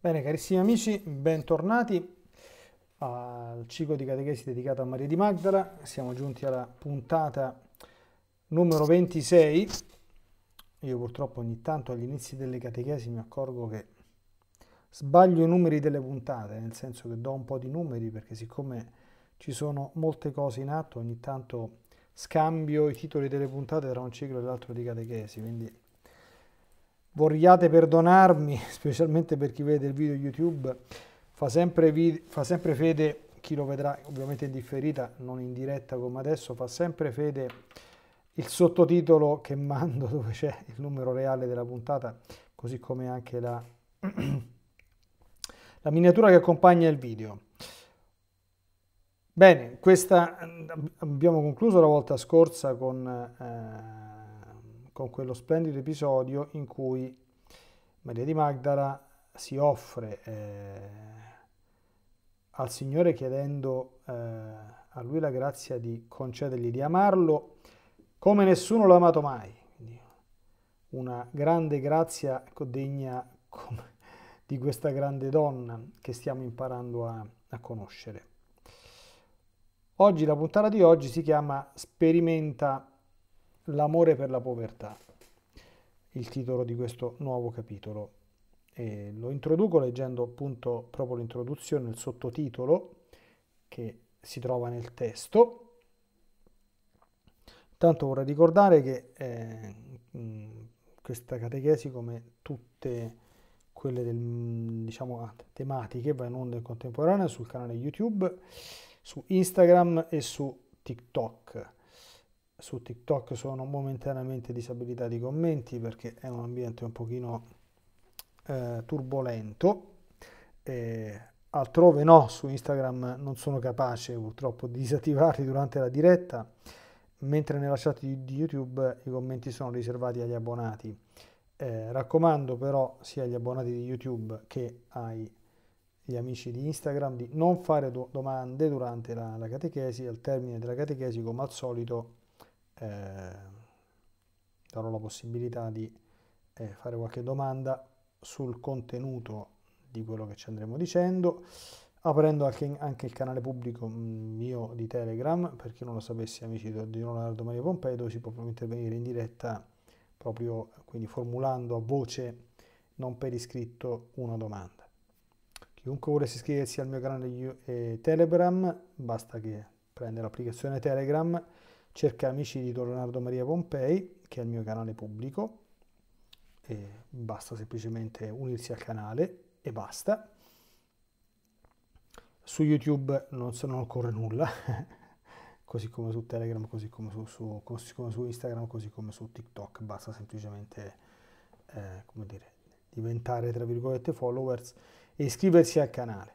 Bene, carissimi amici, bentornati al ciclo di catechesi dedicato a Maria di Magdala. Siamo giunti alla puntata numero 26. Io purtroppo ogni tanto agli inizi delle catechesi mi accorgo che sbaglio i numeri delle puntate, nel senso che do un po' di numeri perché siccome ci sono molte cose in atto, ogni tanto scambio i titoli delle puntate tra un ciclo e l'altro di catechesi, quindi Vogliate perdonarmi, specialmente per chi vede il video YouTube, fa sempre, vi, fa sempre fede, chi lo vedrà ovviamente in differita, non in diretta come adesso, fa sempre fede il sottotitolo che mando dove c'è il numero reale della puntata, così come anche la, la miniatura che accompagna il video. Bene, questa mm, abbiamo concluso la volta scorsa con... Eh, con quello splendido episodio in cui Maria di Magdala si offre eh, al Signore chiedendo eh, a Lui la grazia di concedergli di amarlo come nessuno l'ha amato mai. una grande grazia ecco, degna come, di questa grande donna che stiamo imparando a, a conoscere. Oggi la puntata di oggi si chiama Sperimenta L'amore per la povertà, il titolo di questo nuovo capitolo. E lo introduco leggendo appunto proprio l'introduzione, il sottotitolo che si trova nel testo. Intanto vorrei ricordare che eh, mm, questa catechesi, come tutte quelle del, mm, diciamo, ah, tematiche, va in onda in contemporanea sul canale YouTube, su Instagram e su TikTok su TikTok sono momentaneamente disabilitati i commenti perché è un ambiente un pochino eh, turbolento. Eh, altrove no, su Instagram non sono capace purtroppo di disattivarli durante la diretta, mentre nella chat di YouTube i commenti sono riservati agli abbonati. Eh, raccomando però sia agli abbonati di YouTube che agli amici di Instagram di non fare do domande durante la, la catechesi, al termine della catechesi come al solito eh, darò la possibilità di eh, fare qualche domanda sul contenuto di quello che ci andremo dicendo aprendo anche, anche il canale pubblico mm, mio di Telegram per chi non lo sapesse amici di Leonardo Maria Pompei dove si può intervenire in diretta proprio quindi formulando a voce non per iscritto una domanda chiunque vuole iscriversi al mio canale eh, Telegram basta che prende l'applicazione Telegram cerca Amici di Leonardo Maria Pompei, che è il mio canale pubblico, basta semplicemente unirsi al canale e basta. Su YouTube non, so, non occorre nulla, così come su Telegram, così come su, su, così come su, Instagram, così come su TikTok, basta semplicemente eh, come dire, diventare tra virgolette followers e iscriversi al canale.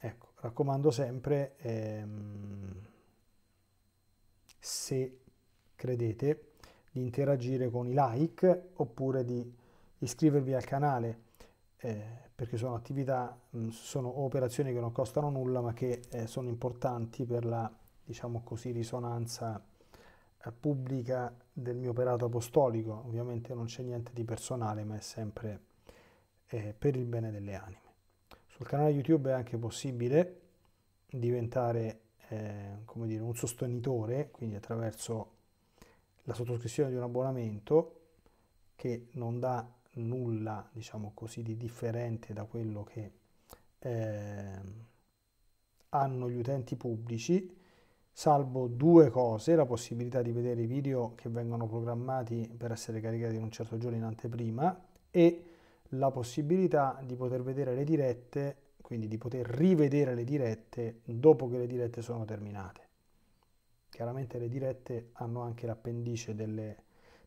Ecco, raccomando sempre... Ehm, se credete, di interagire con i like oppure di iscrivervi al canale eh, perché sono attività, mm, sono operazioni che non costano nulla ma che eh, sono importanti per la, diciamo così, risonanza eh, pubblica del mio operato apostolico. Ovviamente non c'è niente di personale ma è sempre eh, per il bene delle anime. Sul canale YouTube è anche possibile diventare eh, come dire, un sostenitore, quindi attraverso la sottoscrizione di un abbonamento che non dà nulla, diciamo così, di differente da quello che eh, hanno gli utenti pubblici, salvo due cose, la possibilità di vedere i video che vengono programmati per essere caricati in un certo giorno in anteprima e la possibilità di poter vedere le dirette quindi di poter rivedere le dirette dopo che le dirette sono terminate. Chiaramente le dirette hanno anche l'appendice delle,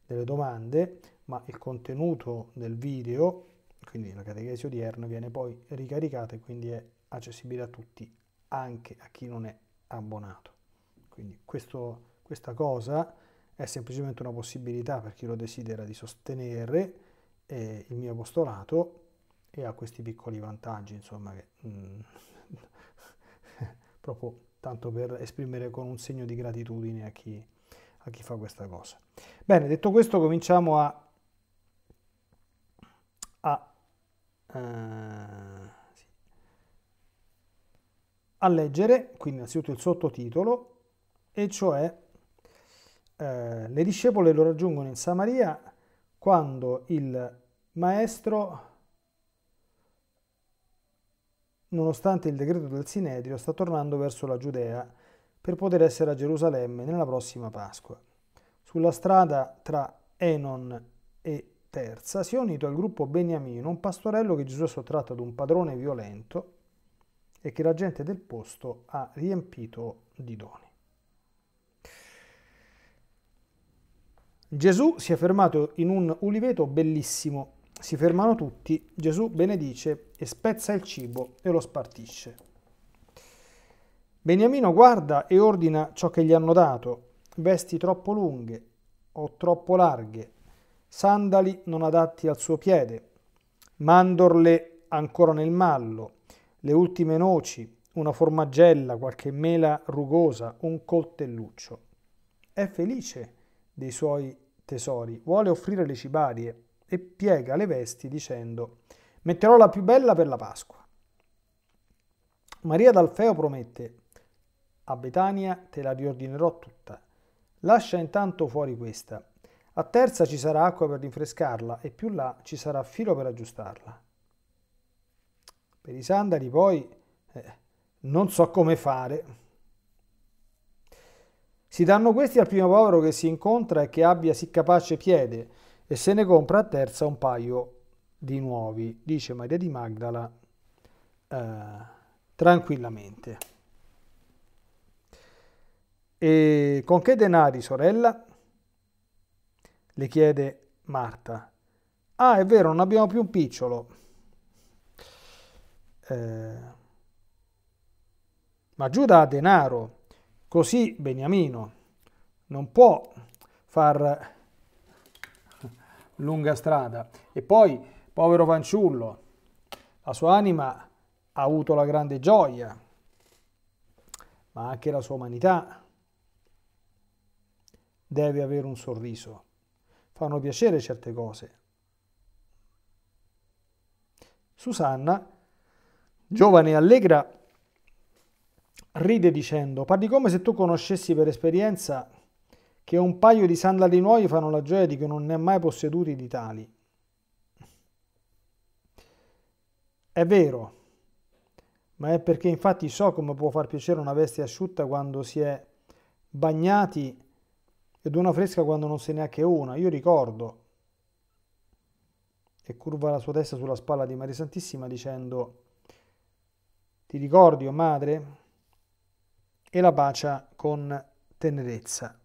delle domande, ma il contenuto del video, quindi la catechesi odierna, viene poi ricaricata e quindi è accessibile a tutti, anche a chi non è abbonato. Quindi questo, questa cosa è semplicemente una possibilità per chi lo desidera di sostenere eh, il mio apostolato e ha questi piccoli vantaggi, insomma, che mm, proprio tanto per esprimere con un segno di gratitudine a chi, a chi fa questa cosa. Bene, detto questo cominciamo a, a, eh, a leggere, quindi innanzitutto il sottotitolo, e cioè eh, le discepole lo raggiungono in Samaria quando il maestro nonostante il decreto del Sinedrio sta tornando verso la Giudea per poter essere a Gerusalemme nella prossima Pasqua. Sulla strada tra Enon e Terza si è unito al gruppo Beniamino, un pastorello che Gesù ha sottratto ad un padrone violento e che la gente del posto ha riempito di doni. Gesù si è fermato in un uliveto bellissimo si fermano tutti, Gesù benedice e spezza il cibo e lo spartisce. Beniamino guarda e ordina ciò che gli hanno dato, vesti troppo lunghe o troppo larghe, sandali non adatti al suo piede, mandorle ancora nel mallo, le ultime noci, una formaggella, qualche mela rugosa, un coltelluccio. È felice dei suoi tesori, vuole offrire le cibarie, e piega le vesti dicendo metterò la più bella per la Pasqua. Maria d'Alfeo promette a Betania te la riordinerò tutta. Lascia intanto fuori questa. A terza ci sarà acqua per rinfrescarla e più là ci sarà filo per aggiustarla. Per i sandali poi eh, non so come fare. Si danno questi al primo povero che si incontra e che abbia sì capace piede, e se ne compra a terza un paio di nuovi, dice Maria di Magdala eh, tranquillamente. E con che denari, sorella? Le chiede Marta. Ah, è vero, non abbiamo più un picciolo. Eh, ma Giuda ha denaro, così Beniamino non può far lunga strada. E poi, povero fanciullo, la sua anima ha avuto la grande gioia, ma anche la sua umanità deve avere un sorriso. Fanno piacere certe cose. Susanna, giovane e allegra, ride dicendo, parli come se tu conoscessi per esperienza che un paio di sandali nuovi fanno la gioia di chi non ne ha mai posseduti di tali. È vero, ma è perché infatti so come può far piacere una veste asciutta quando si è bagnati ed una fresca quando non se ne ha che una. Io ricordo. E curva la sua testa sulla spalla di Maria Santissima dicendo ti ricordi, o oh madre? E la bacia con tenerezza.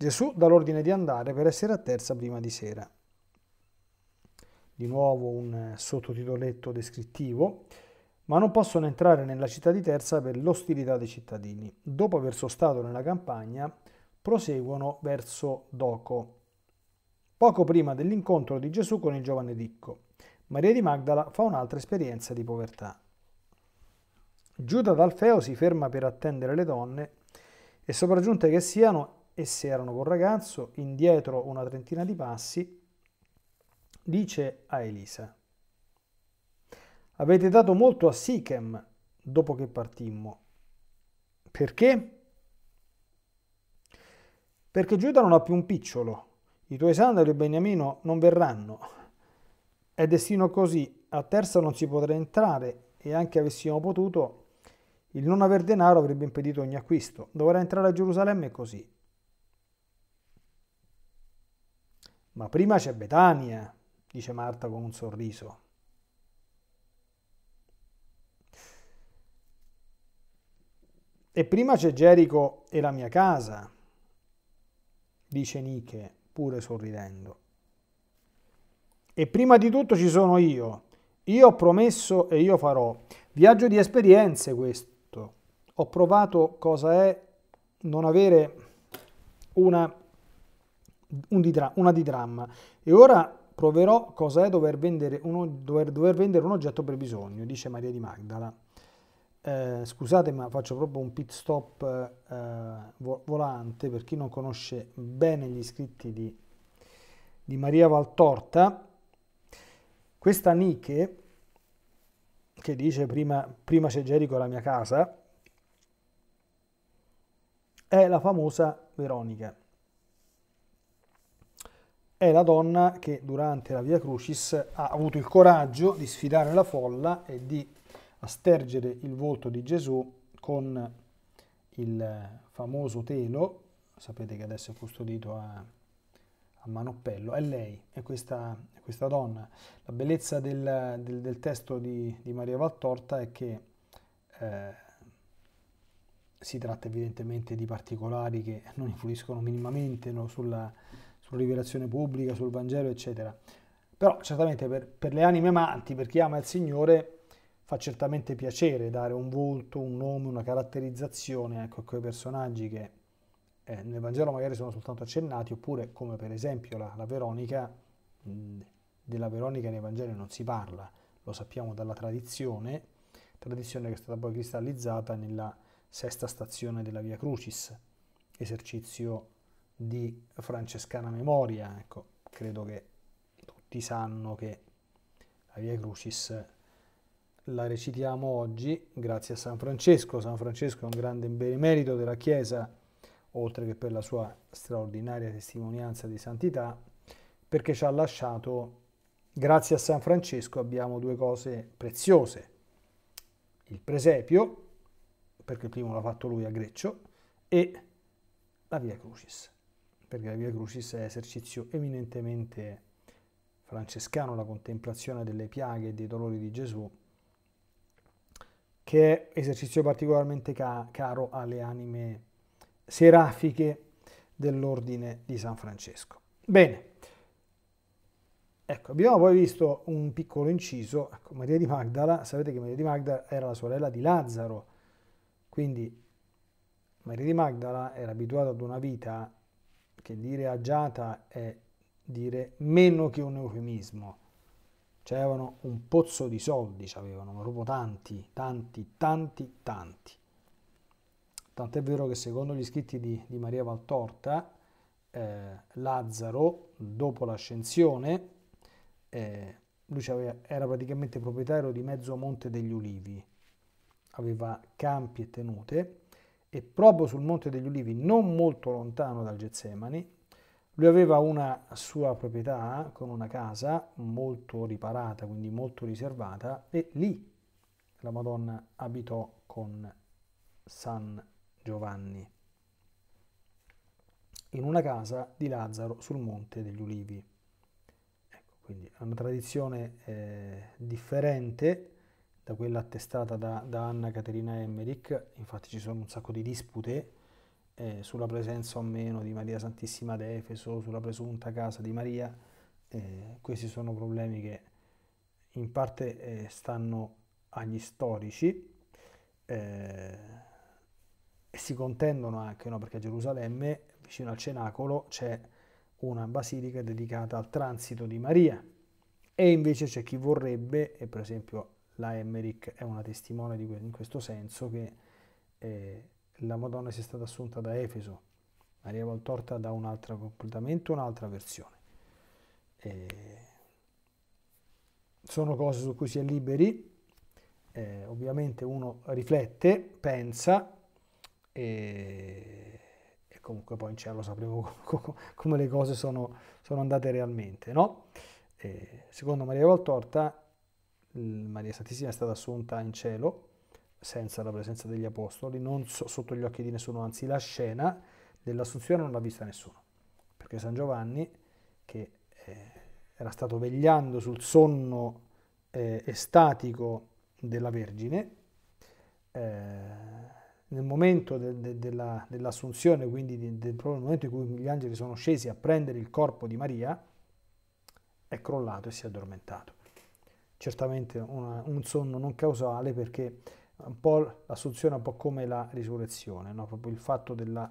Gesù dà l'ordine di andare per essere a terza prima di sera. Di nuovo un eh, sottotitoletto descrittivo, ma non possono entrare nella città di Terza per l'ostilità dei cittadini. Dopo aver sostato nella campagna, proseguono verso Doco, poco prima dell'incontro di Gesù con il giovane Dicco. Maria di Magdala fa un'altra esperienza di povertà. Giuda d'Alfeo si ferma per attendere le donne e sopraggiunte che siano esse erano col ragazzo, indietro una trentina di passi, dice a Elisa, avete dato molto a Sichem dopo che partimmo. Perché? Perché Giuda non ha più un picciolo, i tuoi sandali, e Beniamino, non verranno. È destino così, a terza non si potrà entrare e anche avessimo potuto, il non aver denaro avrebbe impedito ogni acquisto. Dovrà entrare a Gerusalemme così, Ma prima c'è Betania, dice Marta con un sorriso. E prima c'è Gerico e la mia casa, dice Nike, pure sorridendo. E prima di tutto ci sono io. Io ho promesso e io farò. Viaggio di esperienze questo. Ho provato cosa è non avere una una di dramma. E ora proverò cosa è dover vendere, uno, dover, dover vendere un oggetto per bisogno, dice Maria di Magdala. Eh, scusate ma faccio proprio un pit stop eh, volante per chi non conosce bene gli scritti di, di Maria Valtorta. Questa Nike, che dice prima, prima c'è Gerico la mia casa, è la famosa Veronica è la donna che durante la Via Crucis ha avuto il coraggio di sfidare la folla e di astergere il volto di Gesù con il famoso telo, sapete che adesso è custodito a, a Manoppello, è lei, è questa, è questa donna. La bellezza del, del, del testo di, di, Maria Valtorta è che eh, si tratta evidentemente di particolari che non influiscono minimamente no, sulla sulla rivelazione pubblica, sul Vangelo, eccetera. Però certamente per, per le anime amanti, per chi ama il Signore, fa certamente piacere dare un volto, un nome, una caratterizzazione ecco, a quei personaggi che eh, nel Vangelo magari sono soltanto accennati, oppure come per esempio la, la Veronica, mh, della Veronica nei Vangeli non si parla, lo sappiamo dalla tradizione, tradizione che è stata poi cristallizzata nella sesta stazione della Via Crucis, esercizio di francescana memoria, ecco, credo che tutti sanno che la Via Crucis la recitiamo oggi grazie a San Francesco. San Francesco è un grande benemerito della Chiesa, oltre che per la sua straordinaria testimonianza di santità, perché ci ha lasciato, grazie a San Francesco abbiamo due cose preziose, il presepio, perché il primo l'ha fatto lui a Greccio, e la Via Crucis perché la Via Crucis è esercizio eminentemente francescano, la contemplazione delle piaghe e dei dolori di Gesù, che è esercizio particolarmente ca caro alle anime serafiche dell'ordine di San Francesco. Bene, ecco, abbiamo poi visto un piccolo inciso, ecco, Maria di Magdala, sapete che Maria di Magdala era la sorella di Lazzaro, quindi Maria di Magdala era abituata ad una vita perché dire agiata è dire meno che un eufemismo. C'erano un pozzo di soldi, c'avevano, ma proprio tanti, tanti, tanti, tanti. Tant'è vero che secondo gli scritti di, di Maria Valtorta, eh, Lazzaro, dopo l'ascensione, eh, lui era praticamente proprietario di mezzo Monte degli Ulivi, aveva campi e tenute e proprio sul Monte degli Ulivi, non molto lontano dal Getsemani, lui aveva una sua proprietà con una casa molto riparata, quindi molto riservata, e lì la Madonna abitò con San Giovanni, in una casa di Lazzaro sul Monte degli Ulivi. Ecco, quindi è una tradizione eh, differente, da quella attestata da, da Anna Caterina Emmerich, infatti ci sono un sacco di dispute eh, sulla presenza o meno di Maria Santissima d'Efeso, sulla presunta casa di Maria, eh, questi sono problemi che in parte eh, stanno agli storici eh, e si contendono anche, no? perché a Gerusalemme, vicino al Cenacolo, c'è una basilica dedicata al transito di Maria e invece c'è chi vorrebbe, e per esempio la Emmerich è una testimone in questo senso che eh, la Madonna sia stata assunta da Efeso, ma rivoltorta da un'altra completamente un'altra versione. Eh, sono cose su cui si è liberi, eh, ovviamente uno riflette, pensa e, e, comunque poi in cielo cioè, sapremo come le cose sono, sono andate realmente, no? secondo Maria Valtorta Maria Santissima è stata assunta in cielo senza la presenza degli apostoli, non so, sotto gli occhi di nessuno, anzi la scena dell'assunzione non l'ha vista nessuno, perché San Giovanni, che eh, era stato vegliando sul sonno eh, estatico della Vergine, eh, nel momento de, de, de dell'assunzione, quindi del proprio momento in cui gli angeli sono scesi a prendere il corpo di Maria, è crollato e si è addormentato certamente una, un sonno non causale perché un po' l'assunzione è un po' come la risurrezione, no? proprio il fatto della,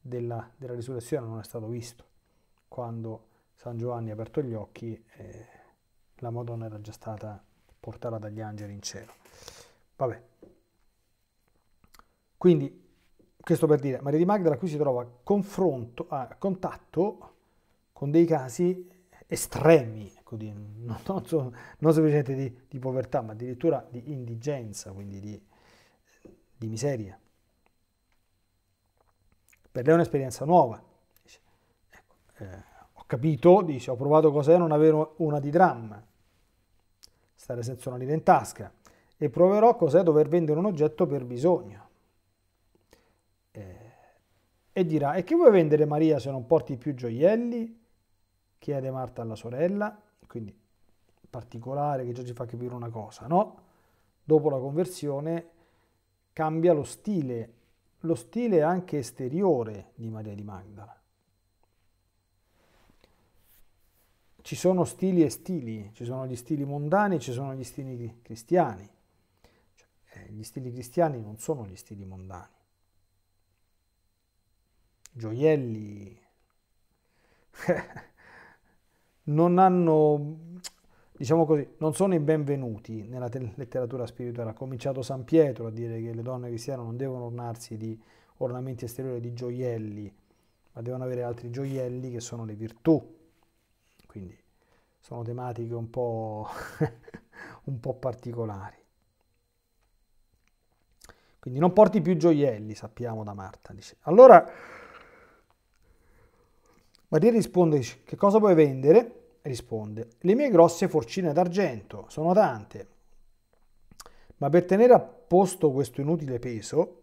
della, della, risurrezione non è stato visto. Quando San Giovanni ha aperto gli occhi eh, la Madonna era già stata portata dagli angeli in cielo. Vabbè. Quindi, questo per dire, Maria di Magdala qui si trova a, confronto, a ah, contatto con dei casi estremi, di, non, non, so, non semplicemente di, di, povertà, ma addirittura di indigenza, quindi di, di miseria. Per lei è un'esperienza nuova. ecco, eh, ho capito, dice, ho provato cos'è non avere una di dramma, stare senza una lira in tasca, e proverò cos'è dover vendere un oggetto per bisogno. Eh, e dirà, e che vuoi vendere Maria se non porti più gioielli? chiede Marta alla sorella quindi particolare che già ci fa capire una cosa, no? Dopo la conversione cambia lo stile, lo stile anche esteriore di Maria di Magdala. Ci sono stili e stili, ci sono gli stili mondani, ci sono gli stili cristiani. Cioè, eh, gli stili cristiani non sono gli stili mondani. Gioielli, non hanno, diciamo così, non sono i benvenuti nella letteratura spirituale. Ha cominciato San Pietro a dire che le donne cristiane non devono ornarsi di ornamenti esteriori, di gioielli, ma devono avere altri gioielli che sono le virtù. Quindi sono tematiche un po', un po particolari. Quindi non porti più gioielli, sappiamo da Marta. Dice. Allora, Maria risponde, che cosa puoi vendere? risponde, le mie grosse forcine d'argento sono tante, ma per tenere a posto questo inutile peso,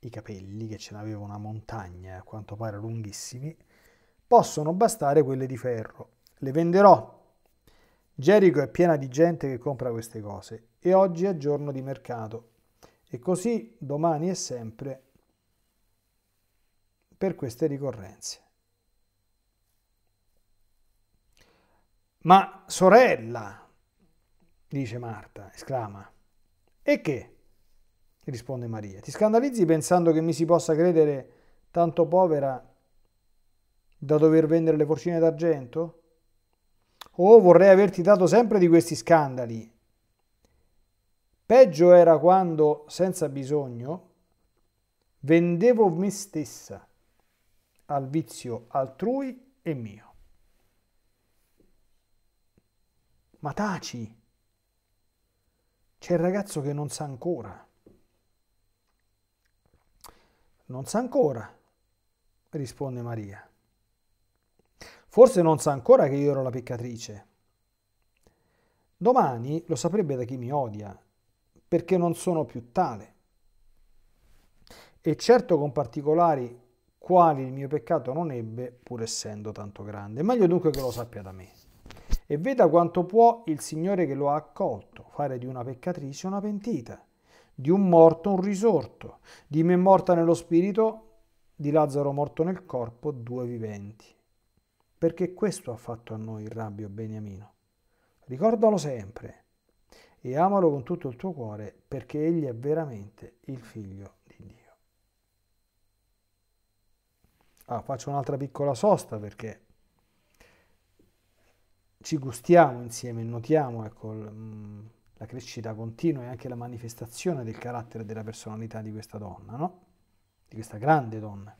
i capelli, che ce n'aveva una montagna, a quanto pare lunghissimi, possono bastare quelle di ferro. Le venderò. Gerico è piena di gente che compra queste cose e oggi è giorno di mercato. E così domani e sempre per queste ricorrenze. Ma sorella, dice Marta, esclama. E che? risponde Maria. Ti scandalizzi pensando che mi si possa credere tanto povera da dover vendere le forcine d'argento? Oh, vorrei averti dato sempre di questi scandali. Peggio era quando, senza bisogno, vendevo me stessa al vizio altrui e mio. ma taci. C'è il ragazzo che non sa ancora. Non sa ancora, risponde Maria. Forse non sa ancora che io ero la peccatrice. Domani lo saprebbe da chi mi odia, perché non sono più tale. E certo con particolari quali il mio peccato non ebbe, pur essendo tanto grande. Meglio dunque che lo sappia da me e veda quanto può il Signore che lo ha accolto fare di una peccatrice una pentita, di un morto un risorto, di me morta nello spirito, di Lazzaro morto nel corpo, due viventi. Perché questo ha fatto a noi il rabbio Beniamino. Ricordalo sempre e amalo con tutto il tuo cuore perché egli è veramente il figlio di Dio. Ah, faccio un'altra piccola sosta perché ci gustiamo insieme, notiamo ecco, mm, la crescita continua e anche la manifestazione del carattere e della personalità di questa donna, no? di questa grande donna.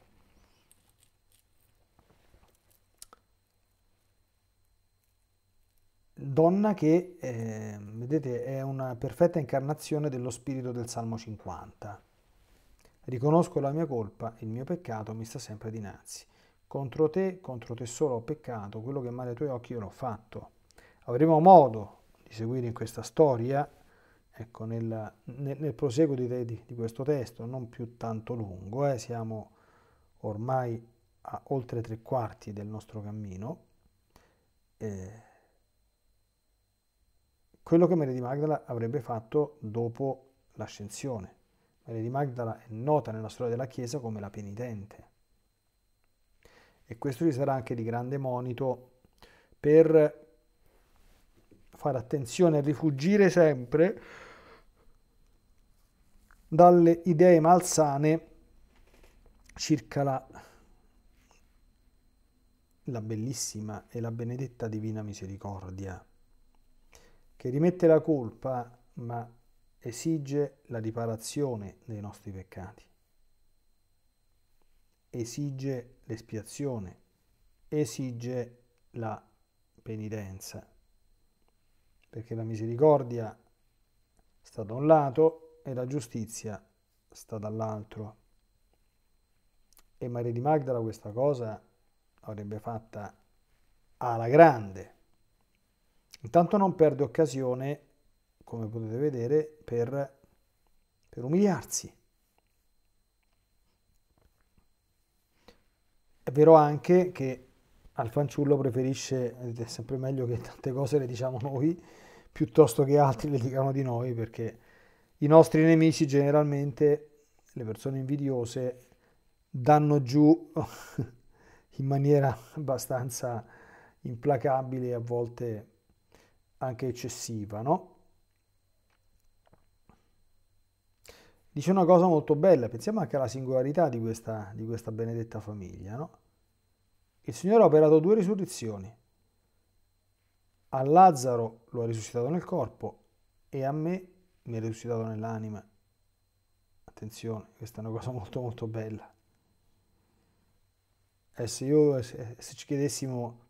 Donna che, eh, vedete, è una perfetta incarnazione dello spirito del Salmo 50. Riconosco la mia colpa, il mio peccato mi sta sempre dinanzi contro te, contro te solo ho peccato, quello che è male ai tuoi occhi io l'ho fatto. Avremo modo di seguire in questa storia, ecco, nel, nel, nel proseguo di, di, di, questo testo, non più tanto lungo, eh, siamo ormai a oltre tre quarti del nostro cammino. Eh, quello che Maria di Magdala avrebbe fatto dopo l'ascensione. Maria di Magdala è nota nella storia della Chiesa come la penitente e questo ci sarà anche di grande monito per fare attenzione a rifugire sempre dalle idee malsane circa la, la bellissima e la benedetta divina misericordia, che rimette la colpa ma esige la riparazione dei nostri peccati esige l'espiazione, esige la penitenza, perché la misericordia sta da un lato e la giustizia sta dall'altro. E Maria di Magdala questa cosa avrebbe fatta alla grande. Intanto non perde occasione, come potete vedere, per, per umiliarsi È vero anche che al fanciullo preferisce, ed è sempre meglio che tante cose le diciamo noi, piuttosto che altri le dicano di noi, perché i nostri nemici generalmente, le persone invidiose, danno giù in maniera abbastanza implacabile, e a volte anche eccessiva, no? dice una cosa molto bella, pensiamo anche alla singolarità di questa, di questa benedetta famiglia. No? Il Signore ha operato due risurrezioni. A Lazzaro lo ha risuscitato nel corpo e a me mi ha risuscitato nell'anima. Attenzione, questa è una cosa molto molto bella. E eh, se, io, se, se ci chiedessimo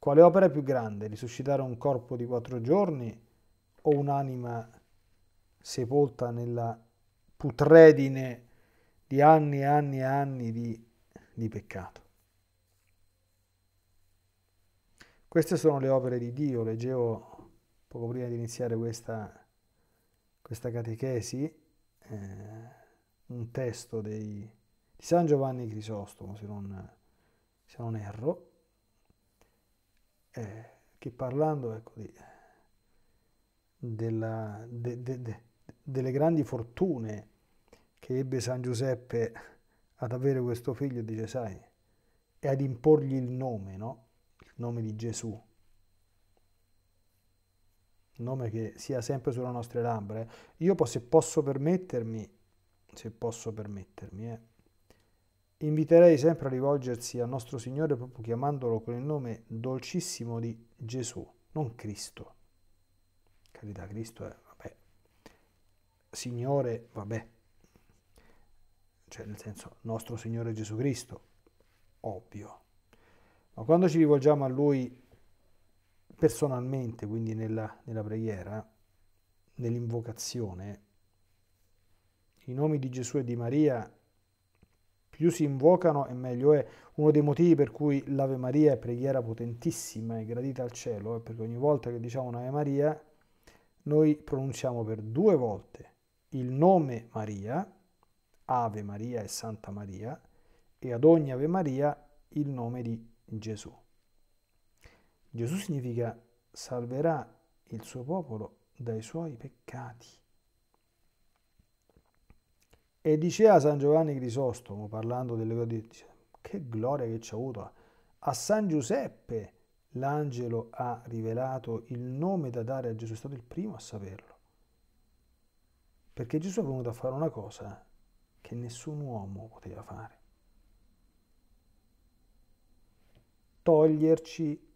quale opera è più grande, risuscitare un corpo di quattro giorni o un'anima sepolta nella putredine di anni e anni e anni di, di peccato. Queste sono le opere di Dio, leggevo poco prima di iniziare questa, questa catechesi eh, un testo dei, di San Giovanni Crisostomo, se non, se non erro, eh, che parlando ecco, di, della, de, de, de, delle grandi fortune che ebbe San Giuseppe ad avere questo figlio, dice, sai, e ad imporgli il nome, no? Il nome di Gesù. Nome che sia sempre sulle nostre labbra. Eh? Io se posso permettermi, se posso permettermi, eh, inviterei sempre a rivolgersi al nostro Signore proprio chiamandolo con il nome dolcissimo di Gesù, non Cristo. Carità, Cristo è Signore, vabbè, cioè nel senso nostro Signore Gesù Cristo, ovvio. Ma quando ci rivolgiamo a Lui personalmente, quindi nella, nella preghiera, nell'invocazione, i nomi di Gesù e di Maria più si invocano e meglio è. Uno dei motivi per cui l'Ave Maria è preghiera potentissima e gradita al cielo è perché ogni volta che diciamo un'Ave Maria noi pronunciamo per due volte il nome Maria, Ave Maria e Santa Maria, e ad ogni Ave Maria il nome di Gesù. Gesù significa salverà il suo popolo dai suoi peccati. E diceva San Giovanni Crisostomo, parlando delle cose, che gloria che ci ha avuto, a San Giuseppe l'angelo ha rivelato il nome da dare a Gesù, è stato il primo a saperlo. Perché Gesù è venuto a fare una cosa che nessun uomo poteva fare. Toglierci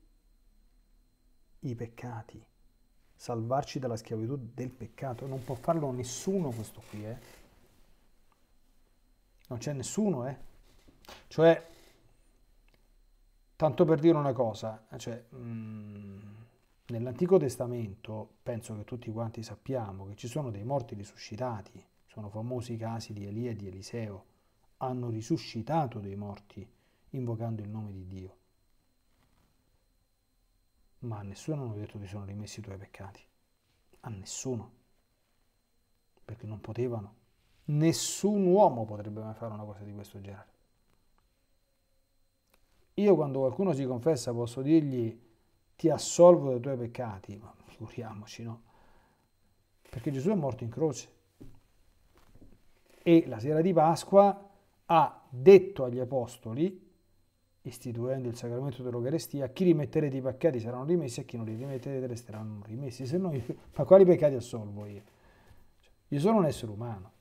i peccati, salvarci dalla schiavitù del peccato. Non può farlo nessuno questo qui, eh. Non c'è nessuno, eh. Cioè, tanto per dire una cosa, eh, cioè... Mm, Nell'Antico Testamento penso che tutti quanti sappiamo che ci sono dei morti risuscitati, sono famosi i casi di Elia e di Eliseo, hanno risuscitato dei morti invocando il nome di Dio. Ma a nessuno hanno detto ti sono rimessi i tuoi peccati, a nessuno, perché non potevano. Nessun uomo potrebbe mai fare una cosa di questo genere. Io quando qualcuno si confessa posso dirgli ti assolvo dai tuoi peccati, ma figuriamoci, no? Perché Gesù è morto in croce. E la sera di Pasqua ha detto agli apostoli, istituendo il sacramento dell'Eucarestia, a chi rimetterete i peccati saranno rimessi, a chi non li rimetterete resteranno rimessi. Se no, ma quali peccati assolvo io? Cioè, io sono un essere umano,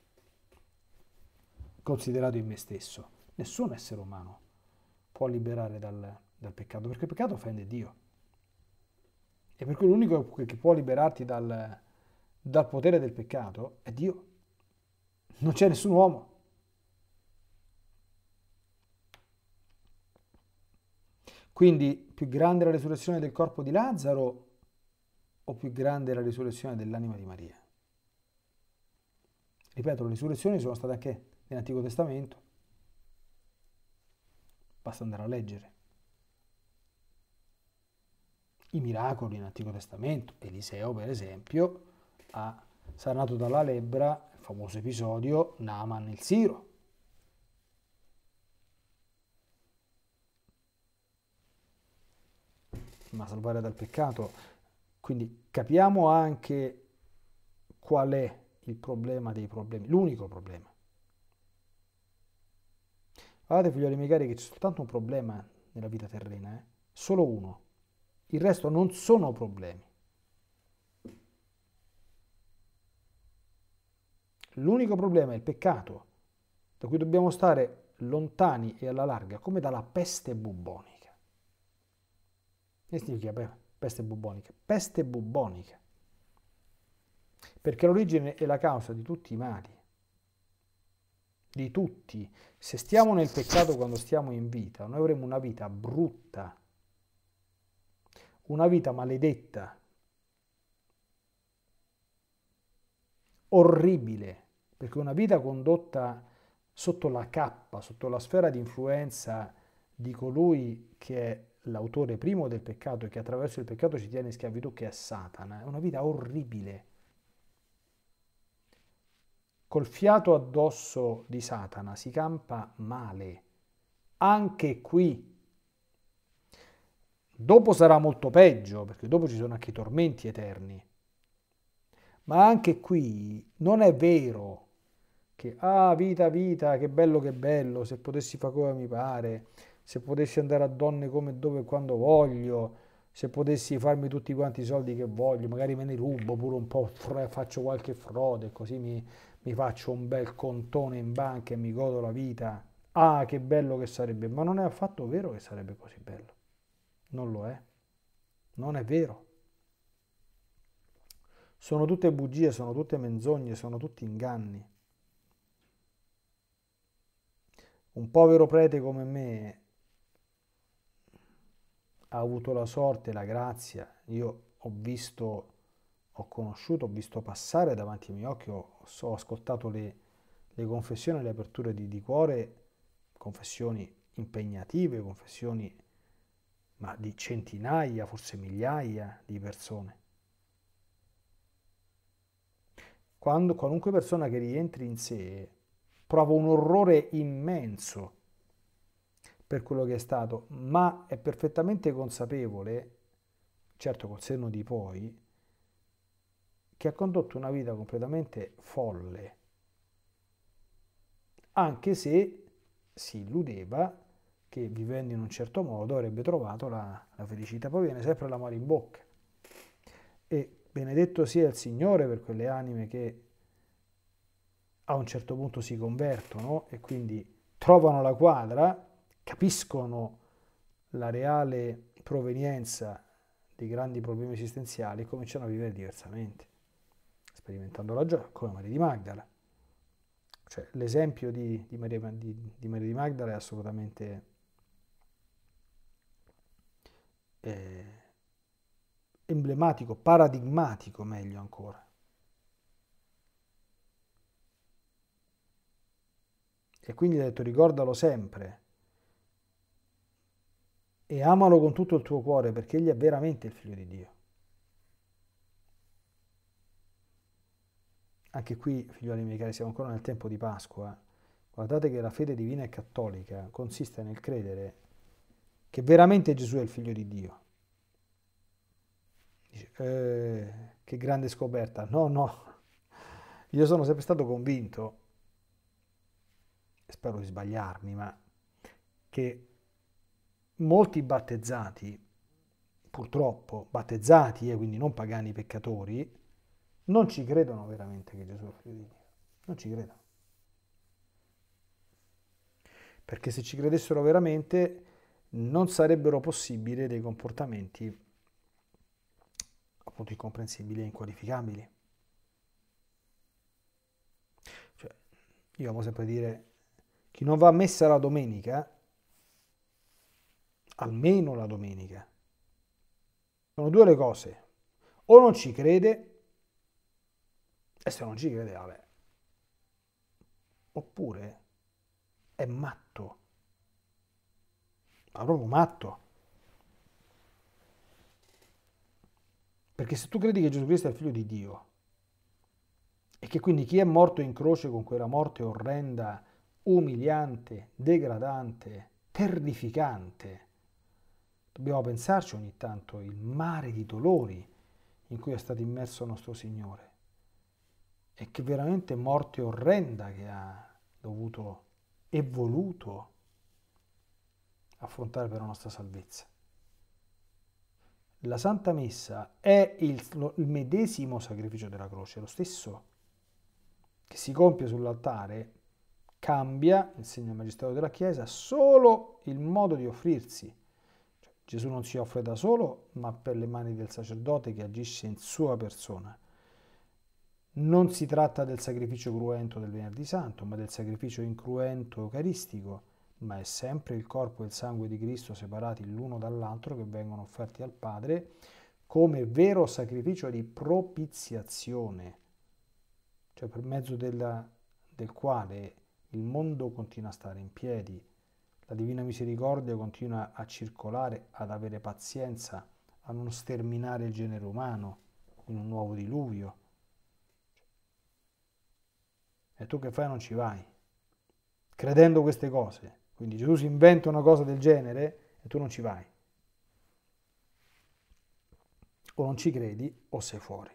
considerato in me stesso. Nessun essere umano può liberare dal, dal peccato, perché il peccato offende Dio. E per cui l'unico che può liberarti dal, dal potere del peccato è Dio. Non c'è nessun uomo. Quindi più grande la risurrezione del corpo di Lazzaro o più grande la risurrezione dell'anima di Maria? Ripeto, le risurrezioni sono state anche nell'Antico Testamento. Basta andare a leggere i miracoli in Antico Testamento. Eliseo, per esempio, ha sanato dalla lebbra, il famoso episodio, Naaman il Siro. Ma salvare dal peccato. Quindi capiamo anche qual è il problema dei problemi, l'unico problema. Guardate, figlioli miei cari, che c'è soltanto un problema nella vita terrena, eh? solo uno il resto non sono problemi. L'unico problema è il peccato, da cui dobbiamo stare lontani e alla larga, come dalla peste bubbonica. Che significa peste bubbonica? Peste bubbonica. Perché l'origine è la causa di tutti i mali. Di tutti. Se stiamo nel peccato quando stiamo in vita, noi avremo una vita brutta, una vita maledetta, orribile, perché una vita condotta sotto la cappa, sotto la sfera di influenza di colui che è l'autore primo del peccato e che attraverso il peccato ci tiene in schiavitù, che è Satana, è una vita orribile. Col fiato addosso di Satana si campa male. Anche qui Dopo sarà molto peggio, perché dopo ci sono anche i tormenti eterni. Ma anche qui non è vero che, ah, vita, vita, che bello, che bello, se potessi fare come mi pare, se potessi andare a donne come, dove e quando voglio, se potessi farmi tutti quanti i soldi che voglio, magari me ne rubo pure un po', faccio qualche frode, così mi, mi faccio un bel contone in banca e mi godo la vita. Ah, che bello che sarebbe, ma non è affatto vero che sarebbe così bello. Non lo è. Non è vero. Sono tutte bugie, sono tutte menzogne, sono tutti inganni. Un povero prete come me ha avuto la sorte, la grazia. Io ho visto, ho conosciuto, ho visto passare davanti ai miei occhi, ho, ho ascoltato le, le, confessioni, le aperture di, di cuore, confessioni impegnative, confessioni ma di centinaia, forse migliaia di persone. Quando qualunque persona che rientri in sé prova un orrore immenso per quello che è stato, ma è perfettamente consapevole, certo col senno di poi, che ha condotto una vita completamente folle, anche se si illudeva che vivendo in un certo modo avrebbe trovato la, la felicità. Poi viene sempre l'amore in bocca. E benedetto sia il Signore per quelle anime che a un certo punto si convertono e quindi trovano la quadra, capiscono la reale provenienza dei grandi problemi esistenziali e cominciano a vivere diversamente, sperimentando la gioia, come Maria di Magdala. Cioè, l'esempio di, di, Maria, di, di Maria di Magdala è assolutamente eh, emblematico, paradigmatico meglio ancora. E quindi ha detto ricordalo sempre e amalo con tutto il tuo cuore perché egli è veramente il figlio di Dio. Anche qui, figlioli miei cari, siamo ancora nel tempo di Pasqua. Eh. Guardate che la fede divina e cattolica consiste nel credere che veramente Gesù è il figlio di Dio. Dice, eh, che grande scoperta. No, no, io sono sempre stato convinto, spero di sbagliarmi, ma che molti battezzati, purtroppo battezzati e eh, quindi non pagani peccatori, non ci credono veramente che Gesù è il figlio di Dio. Non ci credono. Perché se ci credessero veramente non sarebbero possibili dei comportamenti appunto incomprensibili e inqualificabili. Cioè, io amo sempre dire, chi non va a messa la domenica, almeno la domenica, sono due le cose, o non ci crede, e se non ci crede, vabbè, oppure è matto ma proprio matto. Perché se tu credi che Gesù Cristo è il figlio di Dio e che quindi chi è morto in croce con quella morte orrenda, umiliante, degradante, terrificante, dobbiamo pensarci ogni tanto il mare di dolori in cui è stato immerso nostro Signore e che veramente morte orrenda che ha dovuto e voluto affrontare per la nostra salvezza. La Santa Messa è il, lo, il medesimo sacrificio della croce, lo stesso che si compie sull'altare, cambia, insegna il Magistero della Chiesa, solo il modo di offrirsi. Cioè, Gesù non si offre da solo, ma per le mani del sacerdote che agisce in sua persona. Non si tratta del sacrificio cruento del venerdì santo, ma del sacrificio incruento eucaristico, ma è sempre il corpo e il sangue di Cristo separati l'uno dall'altro che vengono offerti al Padre come vero sacrificio di propiziazione, cioè per mezzo della, del quale il mondo continua a stare in piedi, la divina misericordia continua a circolare, ad avere pazienza, a non sterminare il genere umano in un nuovo diluvio. E tu che fai non ci vai, credendo queste cose. Quindi Gesù si inventa una cosa del genere e tu non ci vai. O non ci credi o sei fuori.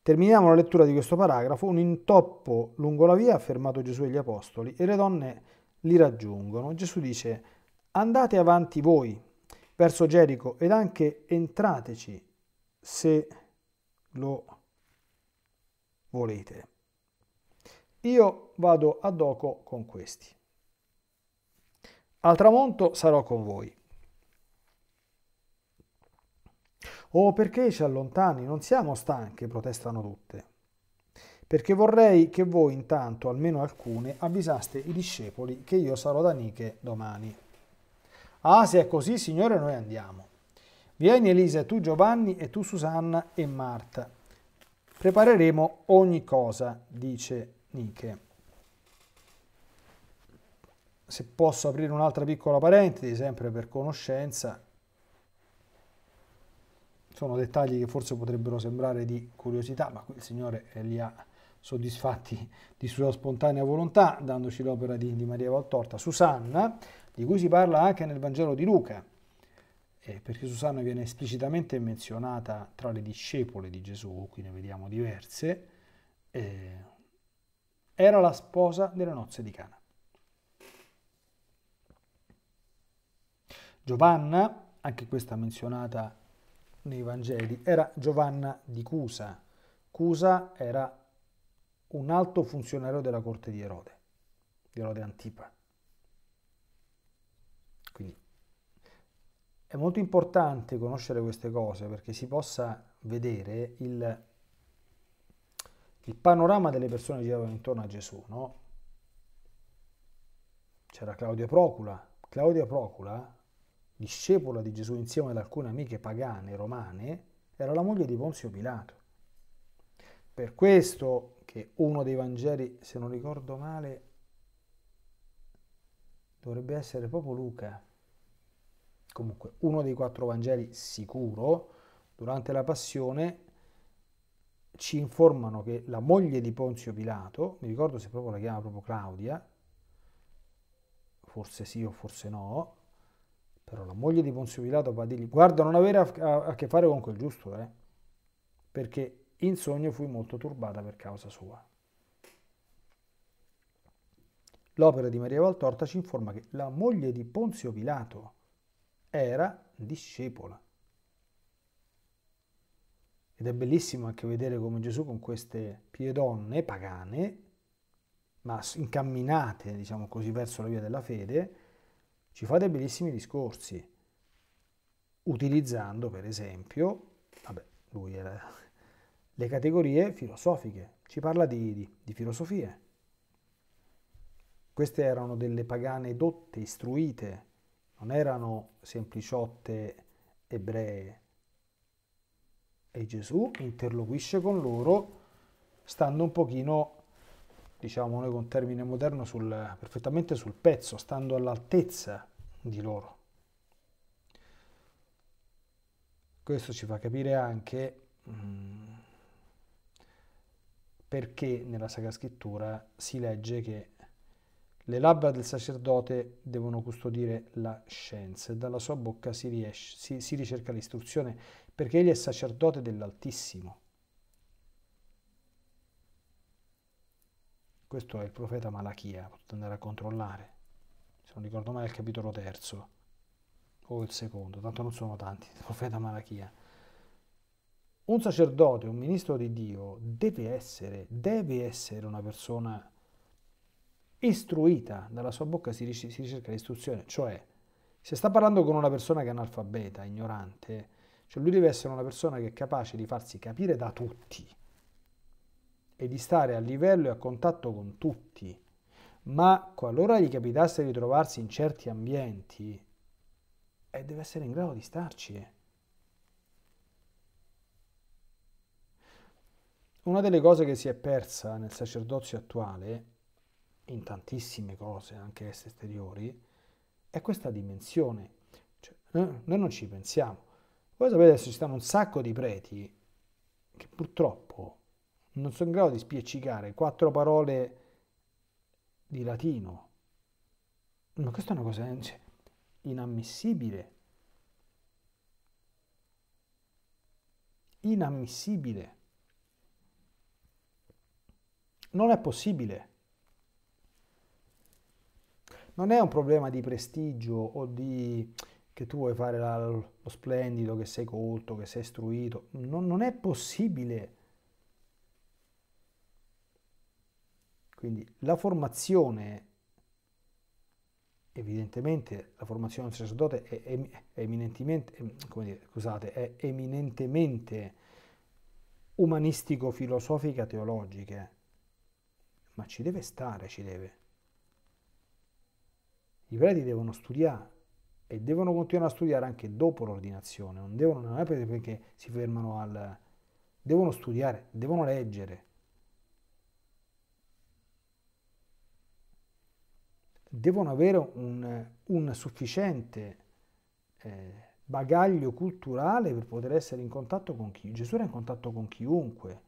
Terminiamo la lettura di questo paragrafo. Un intoppo lungo la via ha fermato Gesù e gli apostoli e le donne li raggiungono. Gesù dice, andate avanti voi verso Gerico ed anche entrateci se lo volete. Io vado a doco con questi. Al tramonto sarò con voi. Oh, perché ci allontani? Non siamo stanche, protestano tutte. Perché vorrei che voi intanto, almeno alcune, avvisaste i discepoli che io sarò da Niche domani. Ah, se è così, Signore, noi andiamo. Vieni Elisa tu Giovanni e tu Susanna e Marta. Prepareremo ogni cosa, dice tecniche. Se posso aprire un'altra piccola parentesi, sempre per conoscenza, sono dettagli che forse potrebbero sembrare di curiosità, ma qui il Signore eh, li ha soddisfatti di sua spontanea volontà, dandoci l'opera di, di Maria Valtorta. Susanna, di cui si parla anche nel Vangelo di Luca, eh, perché Susanna viene esplicitamente menzionata tra le discepole di Gesù, qui ne vediamo diverse, eh, era la sposa delle nozze di Cana. Giovanna, anche questa menzionata nei Vangeli, era Giovanna di Cusa. Cusa era un alto funzionario della corte di Erode, di Erode Antipa. Quindi è molto importante conoscere queste cose perché si possa vedere il il panorama delle persone che giravano intorno a Gesù, no? C'era Claudia Procula. Claudia Procula, discepola di Gesù insieme ad alcune amiche pagane romane, era la moglie di Ponzio Pilato. Per questo che uno dei Vangeli, se non ricordo male, dovrebbe essere proprio Luca. Comunque, uno dei quattro Vangeli sicuro, durante la passione, ci informano che la moglie di Ponzio Pilato, mi ricordo se proprio la chiama proprio Claudia, forse sì o forse no, però la moglie di Ponzio Pilato va a dirgli guarda non avere a, che fare con quel giusto, eh, perché in sogno fui molto turbata per causa sua. L'opera di Maria Valtorta ci informa che la moglie di Ponzio Pilato era discepola ed è bellissimo anche vedere come Gesù con queste pie donne pagane, ma incamminate, diciamo così, verso la via della fede, ci fa dei bellissimi discorsi, utilizzando per esempio, vabbè, lui era, le categorie filosofiche, ci parla di, di, di filosofie. Queste erano delle pagane dotte, istruite, non erano sempliciotte ebree e Gesù interloquisce con loro stando un pochino, diciamo noi con termine moderno, sul, perfettamente sul pezzo, stando all'altezza di loro. Questo ci fa capire anche mm, perché nella Sacra Scrittura si legge che le labbra del sacerdote devono custodire la scienza e dalla sua bocca si, riesce, si, si ricerca l'istruzione perché egli è sacerdote dell'Altissimo. Questo è il profeta Malachia, potete andare a controllare, se non ricordo mai il capitolo terzo o il secondo, tanto non sono tanti, il profeta Malachia. Un sacerdote, un ministro di Dio deve essere, deve essere una persona istruita, dalla sua bocca si, ricerca l'istruzione, cioè se sta parlando con una persona che è analfabeta, ignorante, cioè lui deve essere una persona che è capace di farsi capire da tutti e di stare a livello e a contatto con tutti. Ma qualora gli capitasse di trovarsi in certi ambienti, eh, deve essere in grado di starci. Una delle cose che si è persa nel sacerdozio attuale, in tantissime cose, anche esse esteriori, è questa dimensione. Cioè, noi non ci pensiamo. Voi sapete adesso ci stanno un sacco di preti che purtroppo non sono in grado di spiaccicare quattro parole di latino. Ma questa è una cosa cioè, inammissibile. Inammissibile. Non è possibile. Non è un problema di prestigio o di che tu vuoi fare la, lo splendido, che sei colto, che sei istruito. Non, non è possibile. Quindi la formazione, evidentemente, la formazione del sacerdote è, è, è eminentemente, ehm, dire, scusate, è eminentemente umanistico-filosofica teologica, ma ci deve stare, ci deve. I preti devono studiare, e devono continuare a studiare anche dopo l'ordinazione, non devono non è perché si fermano al... devono studiare, devono leggere. Devono avere un, un sufficiente eh, bagaglio culturale per poter essere in contatto con chi. Gesù era in contatto con chiunque.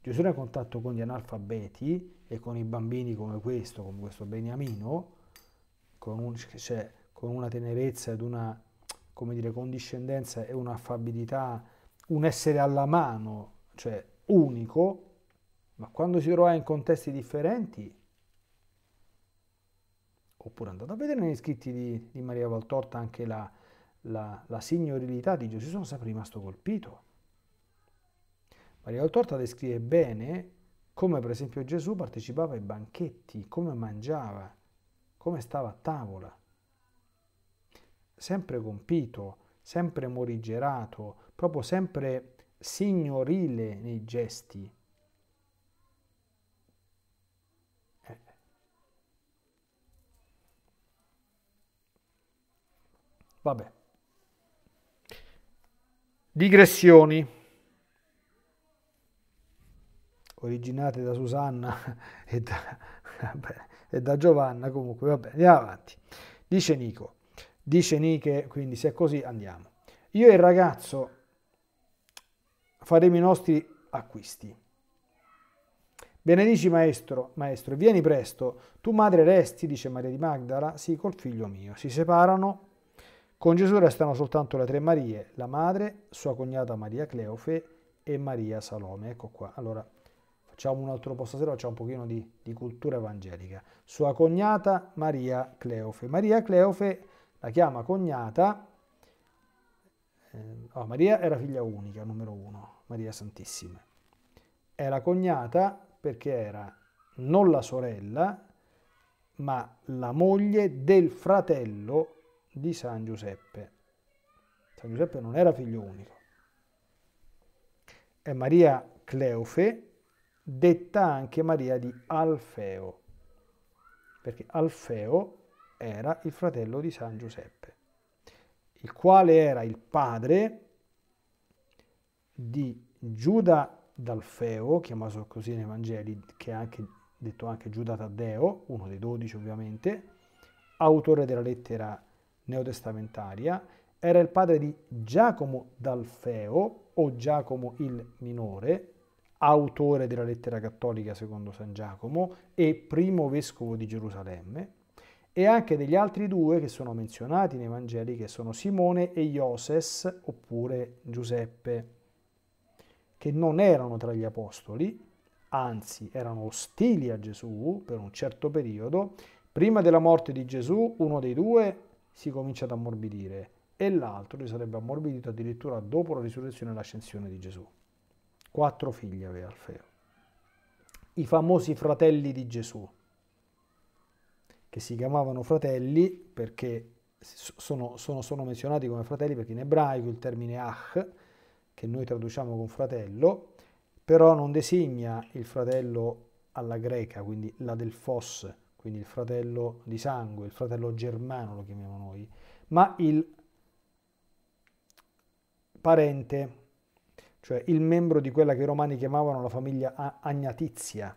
Gesù era in contatto con gli analfabeti e con i bambini come questo, come questo Beniamino, con un, cioè, con una tenerezza ed una, come dire, condiscendenza e un'affabilità, un essere alla mano, cioè unico, ma quando si trova in contesti differenti, oppure andate a vedere negli scritti di, di Maria Valtorta anche la, la, la signorilità di Gesù, sono sempre rimasto colpito. Maria Valtorta descrive bene come per esempio Gesù partecipava ai banchetti, come mangiava, come stava a tavola sempre compito, sempre morigerato, proprio sempre signorile nei gesti. Eh. Vabbè. Digressioni originate da Susanna e da, vabbè, e da Giovanna, comunque vabbè, andiamo avanti. Dice Nico. Dice Nike, quindi se è così andiamo. Io e il ragazzo faremo i nostri acquisti. Benedici maestro, maestro, vieni presto, tu madre resti, dice Maria di Magdala, sì col figlio mio. Si separano, con Gesù restano soltanto le tre Marie, la madre, sua cognata Maria Cleofe e Maria Salome. Ecco qua, allora facciamo un altro posto stasera, facciamo un pochino di, di cultura evangelica. Sua cognata Maria Cleofe. Maria Cleofe la chiama cognata, ehm, oh, Maria era figlia unica, numero uno, Maria Santissima. Era cognata perché era non la sorella, ma la moglie del fratello di San Giuseppe. San Giuseppe non era figlio unico. È Maria Cleofe, detta anche Maria di Alfeo, perché Alfeo era il fratello di San Giuseppe, il quale era il padre di Giuda d'Alfeo, chiamato così nei Vangeli, che è anche, detto anche Giuda Taddeo, uno dei dodici ovviamente, autore della lettera neotestamentaria, era il padre di Giacomo d'Alfeo o Giacomo il Minore, autore della lettera cattolica secondo San Giacomo e primo vescovo di Gerusalemme, e anche degli altri due che sono menzionati nei Vangeli, che sono Simone e Ioses, oppure Giuseppe, che non erano tra gli apostoli, anzi erano ostili a Gesù per un certo periodo. Prima della morte di Gesù, uno dei due si comincia ad ammorbidire e l'altro si sarebbe ammorbidito addirittura dopo la risurrezione e l'ascensione di Gesù. Quattro figli aveva Alfeo. I famosi fratelli di Gesù che si chiamavano fratelli perché sono, sono, sono menzionati come fratelli perché in ebraico il termine ach, che noi traduciamo con fratello, però non designa il fratello alla greca, quindi la del fos, quindi il fratello di sangue, il fratello germano lo chiamiamo noi, ma il parente, cioè il membro di quella che i romani chiamavano la famiglia agnatizia,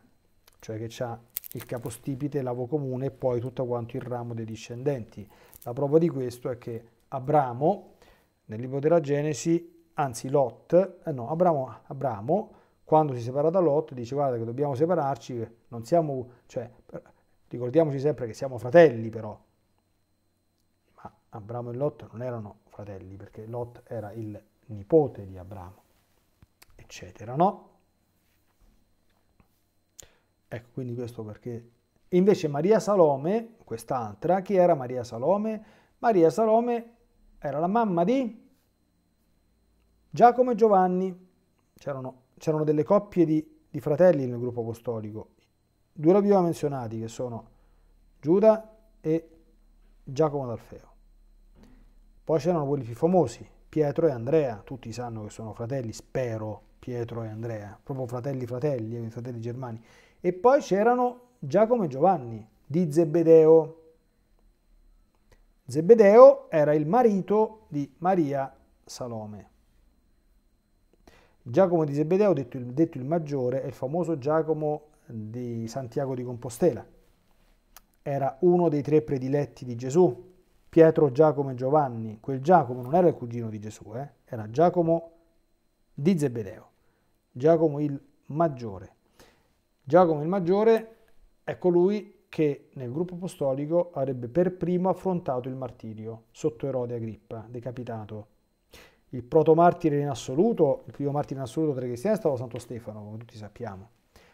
cioè che ha il capostipite, l'avo comune e poi tutto quanto il ramo dei discendenti. La prova di questo è che Abramo, nel libro della Genesi, anzi Lot, eh no, Abramo, Abramo, quando si separa da Lot, dice guarda che dobbiamo separarci, non siamo, cioè, ricordiamoci sempre che siamo fratelli però, ma Abramo e Lot non erano fratelli perché Lot era il nipote di Abramo, eccetera, no? Ecco, quindi questo perché... Invece Maria Salome, quest'altra, chi era Maria Salome? Maria Salome era la mamma di Giacomo e Giovanni. C'erano, delle coppie di, di, fratelli nel gruppo apostolico. Due li abbiamo menzionati, che sono Giuda e Giacomo d'Alfeo. Poi c'erano quelli più famosi, Pietro e Andrea. Tutti sanno che sono fratelli, spero, Pietro e Andrea. Proprio fratelli fratelli, eh, fratelli germani e poi c'erano Giacomo e Giovanni di Zebedeo. Zebedeo era il marito di Maria Salome. Giacomo di Zebedeo, detto il, detto il maggiore, è il famoso Giacomo di Santiago di Compostela. Era uno dei tre prediletti di Gesù, Pietro, Giacomo e Giovanni. Quel Giacomo non era il cugino di Gesù, eh? era Giacomo di Zebedeo, Giacomo il maggiore. Giacomo il Maggiore è colui che nel gruppo apostolico avrebbe per primo affrontato il martirio sotto Erode Agrippa, decapitato. Il protomartire in assoluto, il primo martire in assoluto tra i cristiani è stato Santo Stefano, come tutti sappiamo,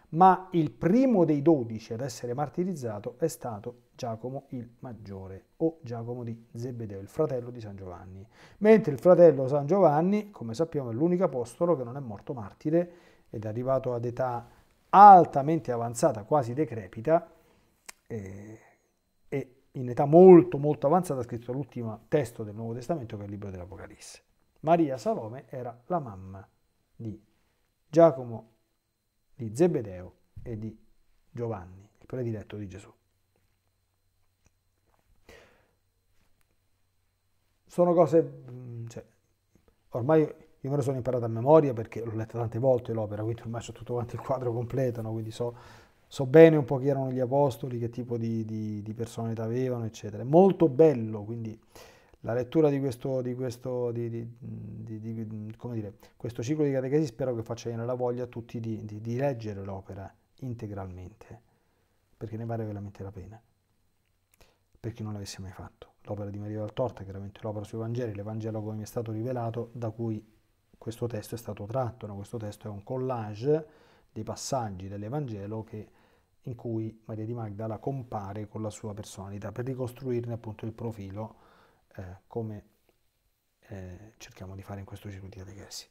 ma il primo dei dodici ad essere martirizzato è stato Giacomo il Maggiore o Giacomo di Zebedeo, il fratello di San Giovanni. Mentre il fratello San Giovanni, come sappiamo, è l'unico apostolo che non è morto martire ed è arrivato ad età altamente avanzata, quasi decrepita, eh, e in età molto molto avanzata ha scritto l'ultimo testo del Nuovo Testamento che è il libro dell'Apocalisse. Maria Salome era la mamma di Giacomo, di Zebedeo e di Giovanni, il prediletto di Gesù. Sono cose, mm, cioè, ormai io me lo sono imparato a memoria perché l'ho letta tante volte l'opera, quindi ormai ho tutto quanto il quadro completo, no? quindi so, so, bene un po' chi erano gli apostoli, che tipo di, di, di personalità avevano, eccetera. È molto bello, quindi la lettura di questo, di questo, dire, questo ciclo di catechesi spero che faccia venire la voglia a tutti di leggere l'opera integralmente, perché ne vale veramente la pena, per chi non l'avesse mai fatto l'opera di Maria Valtorta, chiaramente l'opera sui Vangeli, l'Evangelo come mi è stato rivelato, da cui questo testo è stato tratto, no? questo testo è un collage dei passaggi dell'Evangelo che, in cui Maria di Magdala compare con la sua personalità per ricostruirne appunto il profilo eh, come eh, cerchiamo di fare in questo ciclo di catechesi.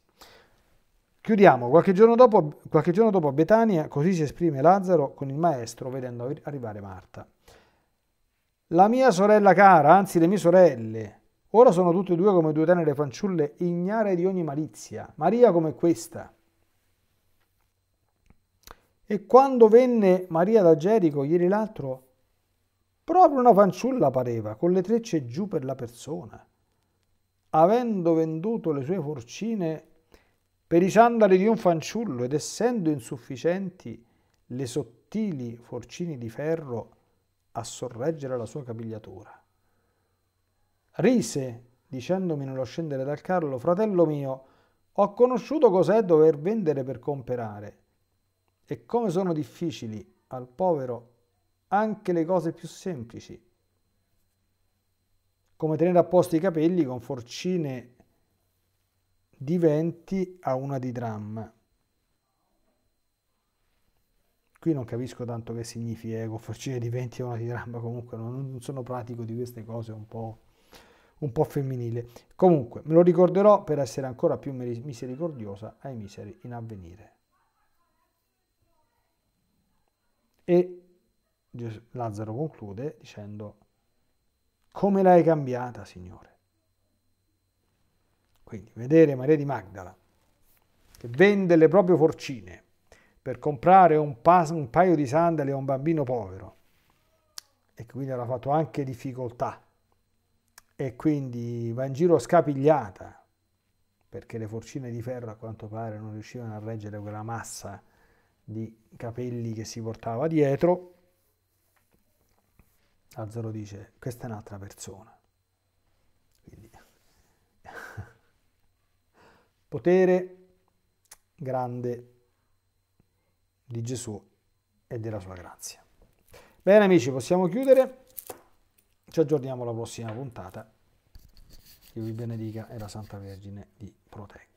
Chiudiamo, qualche giorno, dopo, qualche giorno dopo a Betania, così si esprime Lazzaro con il maestro vedendo arrivare Marta. La mia sorella cara, anzi le mie sorelle, Ora sono tutte e due come due tenere fanciulle ignare di ogni malizia, Maria come questa. E quando venne Maria da Gerico ieri l'altro, proprio una fanciulla pareva, con le trecce giù per la persona. Avendo venduto le sue forcine per i sandali di un fanciullo ed essendo insufficienti le sottili forcini di ferro a sorreggere la sua capigliatura. Rise, dicendomi nello scendere dal carro, fratello mio, ho conosciuto cos'è dover vendere per comprare e come sono difficili al povero anche le cose più semplici, come tenere a posto i capelli con forcine di venti a una di dramma. Qui non capisco tanto che significa eh, con forcine di venti a una di dramma, comunque non, non sono pratico di queste cose un po' un po' femminile. Comunque, me lo ricorderò per essere ancora più misericordiosa ai miseri in avvenire. E Lazzaro conclude dicendo, come l'hai cambiata, Signore? Quindi vedere Maria di Magdala che vende le proprie forcine per comprare un, pa- un paio di sandali a un bambino povero e che quindi aveva fatto anche difficoltà e quindi va in giro scapigliata, perché le forcine di ferro a quanto pare non riuscivano a reggere quella massa di capelli che si portava dietro. Lazzaro dice, questa è un'altra persona. Quindi, potere grande di Gesù e della sua grazia. Bene amici, possiamo chiudere. Ci aggiorniamo alla prossima puntata. Che vi benedica e la Santa Vergine vi protegga.